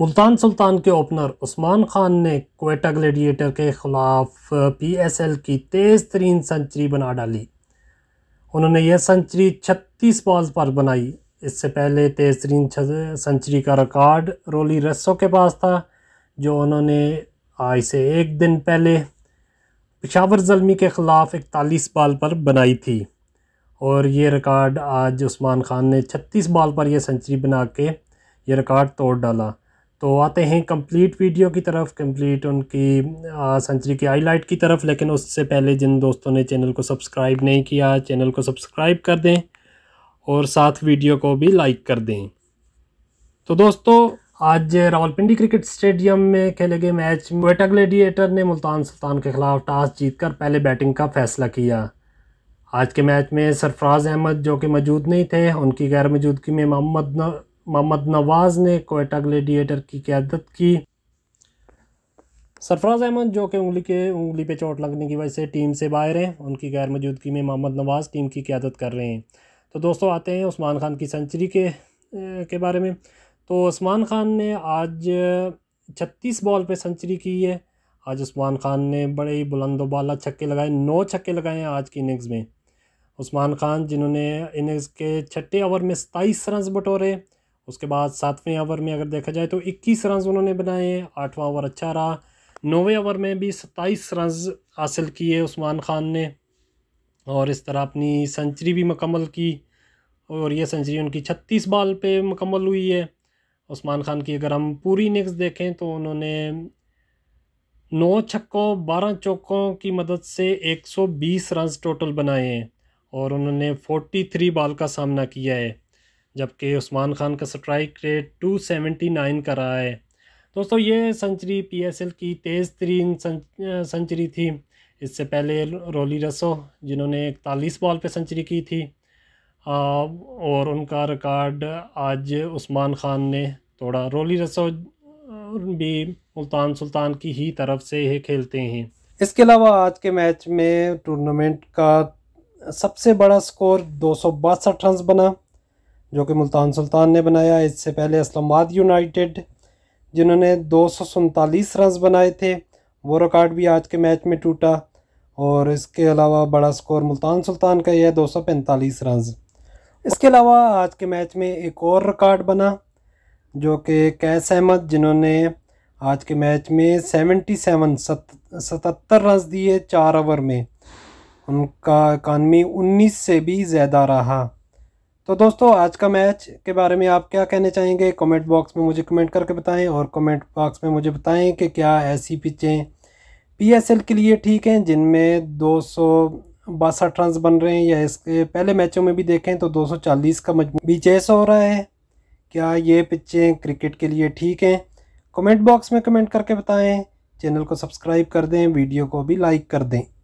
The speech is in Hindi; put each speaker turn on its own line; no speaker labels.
मुल्तान सुल्तान के ओपनर उस्मान खान ने कोटा ग्लेडिएटर के ख़िलाफ़ पीएसएल की तेज़ तरीन सेंचुरी बना डाली उन्होंने यह सेंचुरी 36 बॉल्स पर बनाई इससे पहले तेज़ तरीन सेंचुरी का रिकॉर्ड रोली रस्सो के पास था जो उन्होंने आज से एक दिन पहले पिशावर जलमी के ख़िलाफ़ इकतालीस बॉल पर बनाई थी और ये रिकॉर्ड आज उस्मान खान ने 36 बॉल पर यह सेंचुरी बना के ये रिकॉर्ड तोड़ डाला तो आते हैं कंप्लीट वीडियो की तरफ कंप्लीट उनकी आ, सेंचुरी की हाईलाइट की तरफ लेकिन उससे पहले जिन दोस्तों ने चैनल को सब्सक्राइब नहीं किया चैनल को सब्सक्राइब कर दें और साथ वीडियो को भी लाइक कर दें तो दोस्तों आज रावलपिंडी क्रिकेट स्टेडियम में खेले गए मैच वेटा ग्लेडिएटर ने मुल्तान सुल्तान के खिलाफ टॉस जीतकर पहले बैटिंग का फैसला किया आज के मैच में सरफराज अहमद जो कि मौजूद नहीं थे उनकी गैर मौजूदगी में मोहम्मद मोहम्मद नवाज़ ने कोयटा ग्लेडिएटर की क्यादत की सरफराज अहमद जो कि उंगली के उंगली पे चोट लगने की वजह से टीम से बाहर हैं उनकी गैर मौजूदगी में मोहम्मद नवाज़ टीम की क्यादत कर रहे हैं तो दोस्तों आते हैं उस्मान खान की सेंचुरी के के बारे में तो उस्मान खान ने आज छत्तीस बॉल पे सेंचुरी की है आज उस्मान खान ने बड़े ही बुलंदोबाला छक्के लगाए नौ छक्के लगाए हैं आज की इनिंग्स में उस्मान खान जिन्होंने इनिंग्स के छठे ओवर में सताईस रन बटोरे उसके बाद सातवें ओवर में अगर देखा जाए तो 21 रन उन्होंने बनाए आठवां ओवर अच्छा रहा नौवें ओवर में भी 27 रन हासिल किए उस्मान खान ने और इस तरह अपनी सेंचुरी भी मुकम्मल की और यह सेंचुरी उनकी 36 बॉल पे मुकम्मल हुई है उस्मान खान की अगर हम पूरी इनिंग्स देखें तो उन्होंने नौ छक्कों बारह चौकों की मदद से बीस रन टोटल बनाए हैं और उन्होंने थ्री बॉल का सामना किया है जबकि उस्मान खान का स्ट्राइक रेट 279 का रहा है दोस्तों ये सेंचुरी पीएसएल की तेज़ तरीन सेंचुरी थी इससे पहले रोली रसो जिन्होंने इकतालीस बॉल पे सेंचुरी की थी और उनका रिकॉर्ड आज उस्मान खान ने तोड़ा रोली रसो भी मुल्तान सुल्तान की ही तरफ से ये खेलते हैं
इसके अलावा आज के मैच में टूर्नामेंट का सबसे बड़ा स्कोर दो रन बना जो कि मुल्तान सुल्तान ने बनाया इससे पहले इस्लामाबाद यूनाइटेड जिन्होंने दो रन बनाए थे वो रिकॉर्ड भी आज के मैच में टूटा और इसके अलावा बड़ा स्कोर मुल्तान सुल्तान का यह है दो रन इसके अलावा आज के मैच में एक और रिकॉर्ड बना जो कि कैस अहमद जिन्होंने आज के मैच में सेवेंटी सेवन सतर रन दिए चार ओवर में उनका इकानवी उन्नीस से भी ज़्यादा रहा तो दोस्तों आज का मैच के बारे में आप क्या कहने चाहेंगे कमेंट बॉक्स में मुझे कमेंट करके बताएं और कमेंट बॉक्स में मुझे बताएं कि क्या ऐसी पिचें पीएसएल के लिए ठीक हैं जिनमें दो सौ बासठ रन बन रहे हैं या इसके पहले मैचों में भी देखें तो 240 का मजमू बीचेस हो रहा है क्या ये पिचें क्रिकेट के लिए ठीक हैं कमेंट बॉक्स में कमेंट करके बताएं चैनल को सब्सक्राइब कर दें वीडियो को भी लाइक कर दें